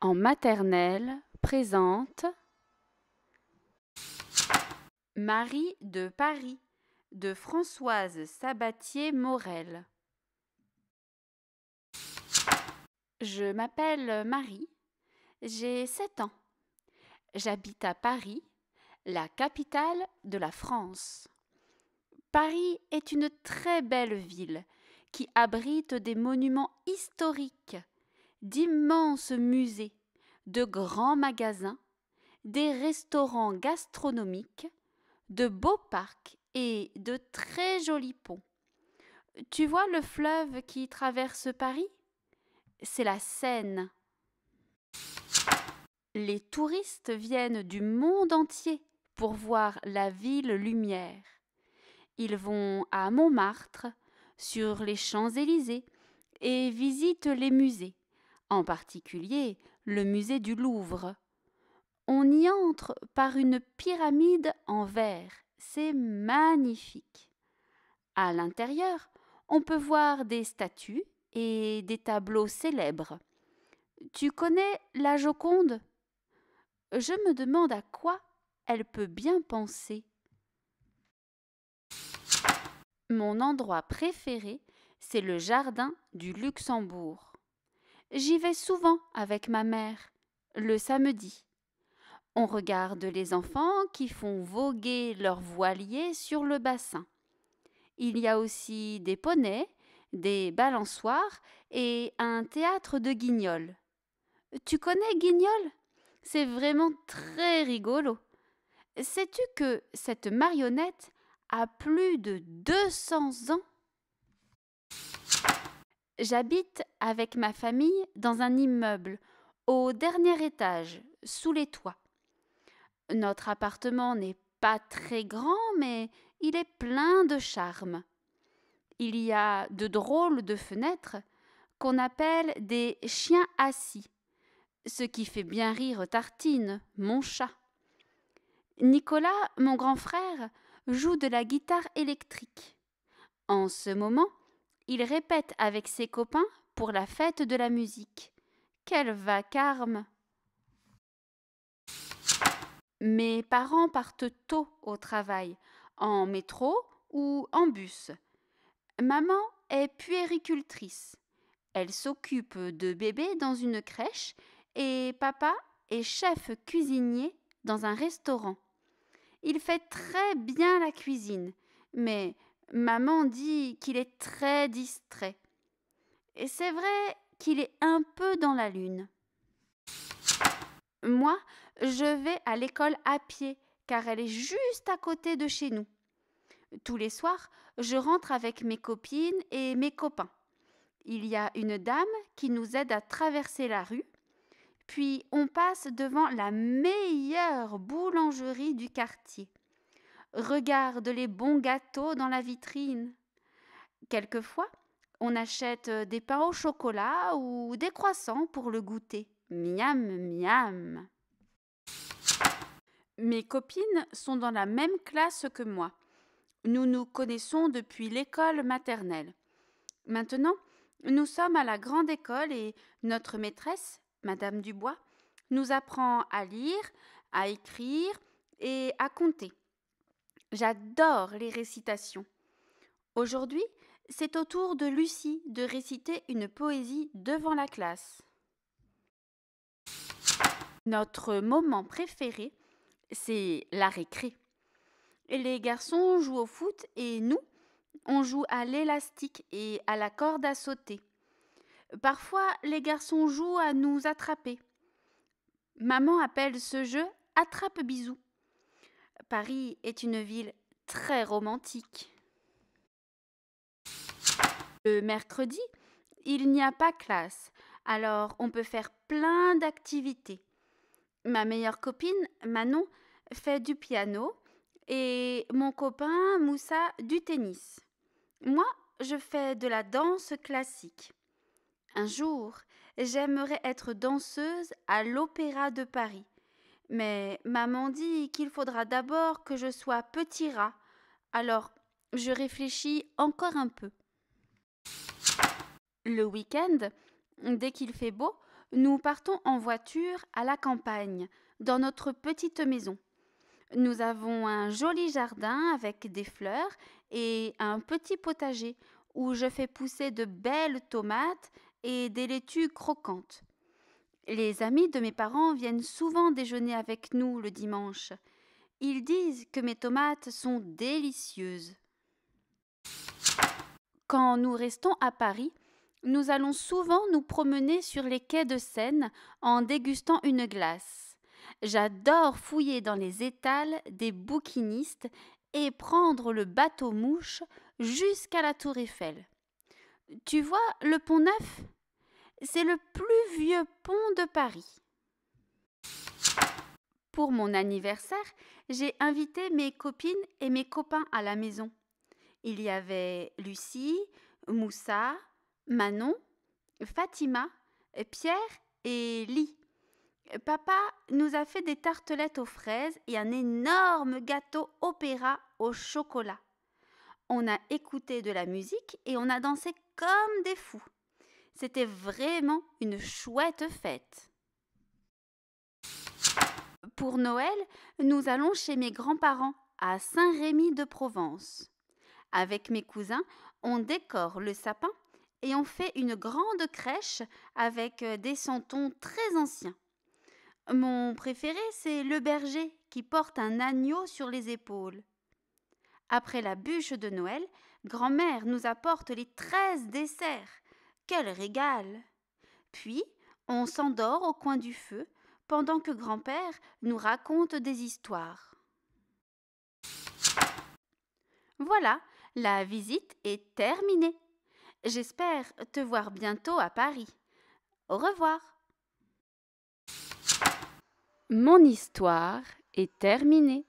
en maternelle présente Marie de Paris de Françoise Sabatier-Morel. Je m'appelle Marie, j'ai 7 ans. J'habite à Paris, la capitale de la France. Paris est une très belle ville qui abrite des monuments historiques d'immenses musées, de grands magasins, des restaurants gastronomiques, de beaux parcs et de très jolis ponts. Tu vois le fleuve qui traverse Paris C'est la Seine. Les touristes viennent du monde entier pour voir la ville lumière. Ils vont à Montmartre, sur les Champs-Élysées, et visitent les musées en particulier le musée du Louvre. On y entre par une pyramide en verre, c'est magnifique. À l'intérieur, on peut voir des statues et des tableaux célèbres. Tu connais la Joconde Je me demande à quoi elle peut bien penser. Mon endroit préféré, c'est le jardin du Luxembourg. J'y vais souvent avec ma mère, le samedi. On regarde les enfants qui font voguer leurs voiliers sur le bassin. Il y a aussi des poneys, des balançoires et un théâtre de Guignol. Tu connais Guignol C'est vraiment très rigolo. Sais-tu que cette marionnette a plus de 200 ans J'habite avec ma famille dans un immeuble, au dernier étage, sous les toits. Notre appartement n'est pas très grand, mais il est plein de charme. Il y a de drôles de fenêtres qu'on appelle des chiens assis, ce qui fait bien rire Tartine, mon chat. Nicolas, mon grand frère, joue de la guitare électrique. En ce moment, il répète avec ses copains pour la fête de la musique. Quel vacarme Mes parents partent tôt au travail, en métro ou en bus. Maman est puéricultrice. Elle s'occupe de bébés dans une crèche et papa est chef cuisinier dans un restaurant. Il fait très bien la cuisine, mais Maman dit qu'il est très distrait. Et c'est vrai qu'il est un peu dans la lune. Moi, je vais à l'école à pied, car elle est juste à côté de chez nous. Tous les soirs, je rentre avec mes copines et mes copains. Il y a une dame qui nous aide à traverser la rue, puis on passe devant la meilleure boulangerie du quartier regarde les bons gâteaux dans la vitrine. Quelquefois, on achète euh, des pains au chocolat ou des croissants pour le goûter. Miam, miam. Mes copines sont dans la même classe que moi. Nous nous connaissons depuis l'école maternelle. Maintenant, nous sommes à la grande école et notre maîtresse, Madame Dubois, nous apprend à lire, à écrire et à compter. J'adore les récitations. Aujourd'hui, c'est au tour de Lucie de réciter une poésie devant la classe. Notre moment préféré, c'est la récré. Les garçons jouent au foot et nous, on joue à l'élastique et à la corde à sauter. Parfois, les garçons jouent à nous attraper. Maman appelle ce jeu attrape-bisous. Paris est une ville très romantique. Le mercredi, il n'y a pas classe, alors on peut faire plein d'activités. Ma meilleure copine, Manon, fait du piano et mon copain, Moussa, du tennis. Moi, je fais de la danse classique. Un jour, j'aimerais être danseuse à l'Opéra de Paris. Mais maman dit qu'il faudra d'abord que je sois petit rat. Alors, je réfléchis encore un peu. Le week-end, dès qu'il fait beau, nous partons en voiture à la campagne, dans notre petite maison. Nous avons un joli jardin avec des fleurs et un petit potager où je fais pousser de belles tomates et des laitues croquantes. Les amis de mes parents viennent souvent déjeuner avec nous le dimanche. Ils disent que mes tomates sont délicieuses. Quand nous restons à Paris, nous allons souvent nous promener sur les quais de Seine en dégustant une glace. J'adore fouiller dans les étals des bouquinistes et prendre le bateau mouche jusqu'à la tour Eiffel. Tu vois le pont neuf c'est le plus vieux pont de Paris. Pour mon anniversaire, j'ai invité mes copines et mes copains à la maison. Il y avait Lucie, Moussa, Manon, Fatima, Pierre et Lee. Papa nous a fait des tartelettes aux fraises et un énorme gâteau opéra au chocolat. On a écouté de la musique et on a dansé comme des fous. C'était vraiment une chouette fête. Pour Noël, nous allons chez mes grands-parents à Saint-Rémy de Provence. Avec mes cousins, on décore le sapin et on fait une grande crèche avec euh, des santons très anciens. Mon préféré, c'est le berger qui porte un agneau sur les épaules. Après la bûche de Noël, grand-mère nous apporte les treize desserts quel régal Puis, on s'endort au coin du feu pendant que grand-père nous raconte des histoires. Voilà, la visite est terminée. J'espère te voir bientôt à Paris. Au revoir. Mon histoire est terminée.